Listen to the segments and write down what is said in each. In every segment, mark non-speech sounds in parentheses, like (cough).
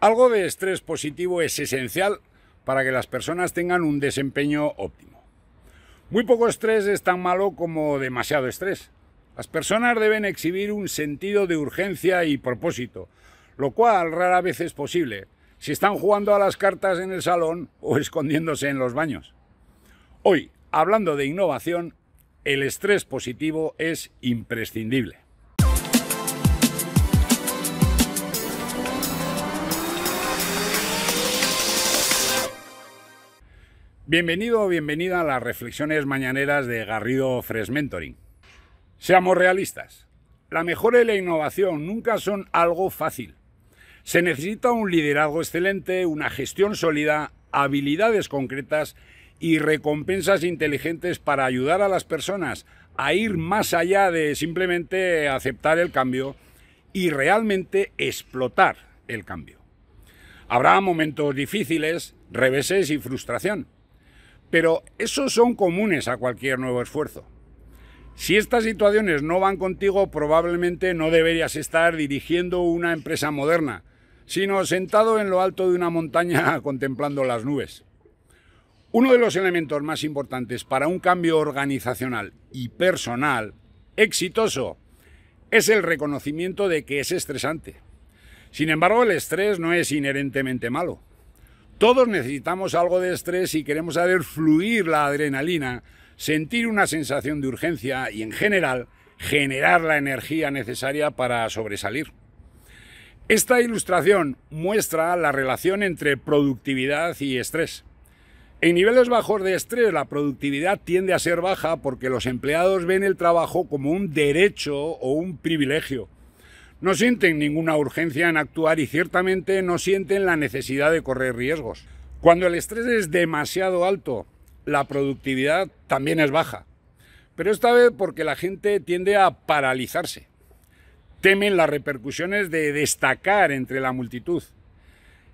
Algo de estrés positivo es esencial para que las personas tengan un desempeño óptimo. Muy poco estrés es tan malo como demasiado estrés. Las personas deben exhibir un sentido de urgencia y propósito, lo cual rara vez es posible si están jugando a las cartas en el salón o escondiéndose en los baños. Hoy, hablando de innovación, el estrés positivo es imprescindible. Bienvenido o bienvenida a las reflexiones mañaneras de Garrido Fresh Mentoring. Seamos realistas. La mejora y la innovación nunca son algo fácil. Se necesita un liderazgo excelente, una gestión sólida, habilidades concretas y recompensas inteligentes para ayudar a las personas a ir más allá de simplemente aceptar el cambio y realmente explotar el cambio. Habrá momentos difíciles, reveses y frustración pero esos son comunes a cualquier nuevo esfuerzo. Si estas situaciones no van contigo, probablemente no deberías estar dirigiendo una empresa moderna, sino sentado en lo alto de una montaña (laughs) contemplando las nubes. Uno de los elementos más importantes para un cambio organizacional y personal exitoso es el reconocimiento de que es estresante. Sin embargo, el estrés no es inherentemente malo. Todos necesitamos algo de estrés y queremos hacer fluir la adrenalina, sentir una sensación de urgencia y en general generar la energía necesaria para sobresalir. Esta ilustración muestra la relación entre productividad y estrés. En niveles bajos de estrés la productividad tiende a ser baja porque los empleados ven el trabajo como un derecho o un privilegio no sienten ninguna urgencia en actuar y ciertamente no sienten la necesidad de correr riesgos. Cuando el estrés es demasiado alto, la productividad también es baja. Pero esta vez porque la gente tiende a paralizarse. Temen las repercusiones de destacar entre la multitud.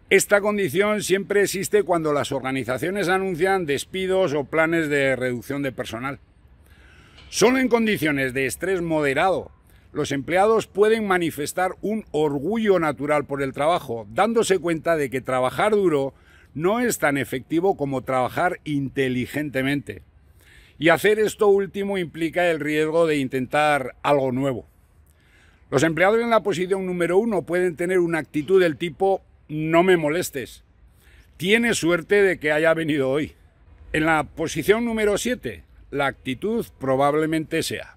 Esta condición siempre existe cuando las organizaciones anuncian despidos o planes de reducción de personal. Solo en condiciones de estrés moderado los empleados pueden manifestar un orgullo natural por el trabajo, dándose cuenta de que trabajar duro no es tan efectivo como trabajar inteligentemente. Y hacer esto último implica el riesgo de intentar algo nuevo. Los empleados en la posición número uno pueden tener una actitud del tipo no me molestes. tienes suerte de que haya venido hoy. En la posición número siete, la actitud probablemente sea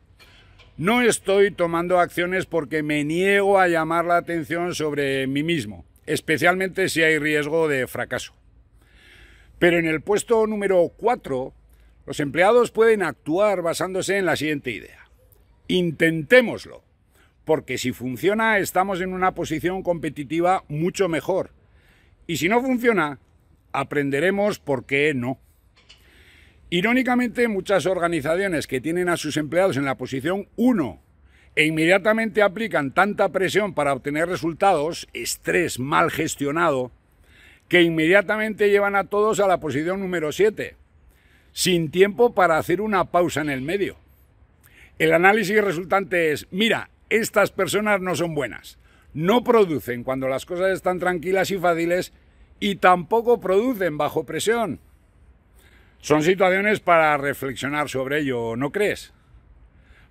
no estoy tomando acciones porque me niego a llamar la atención sobre mí mismo, especialmente si hay riesgo de fracaso. Pero en el puesto número 4, los empleados pueden actuar basándose en la siguiente idea. Intentémoslo, porque si funciona estamos en una posición competitiva mucho mejor. Y si no funciona, aprenderemos por qué no. Irónicamente, muchas organizaciones que tienen a sus empleados en la posición 1 e inmediatamente aplican tanta presión para obtener resultados, estrés mal gestionado, que inmediatamente llevan a todos a la posición número 7, sin tiempo para hacer una pausa en el medio. El análisis resultante es, mira, estas personas no son buenas, no producen cuando las cosas están tranquilas y fáciles y tampoco producen bajo presión. Son situaciones para reflexionar sobre ello, ¿no crees?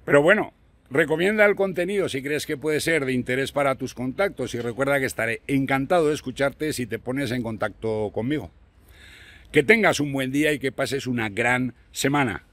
Pero bueno, recomienda el contenido si crees que puede ser de interés para tus contactos y recuerda que estaré encantado de escucharte si te pones en contacto conmigo. Que tengas un buen día y que pases una gran semana.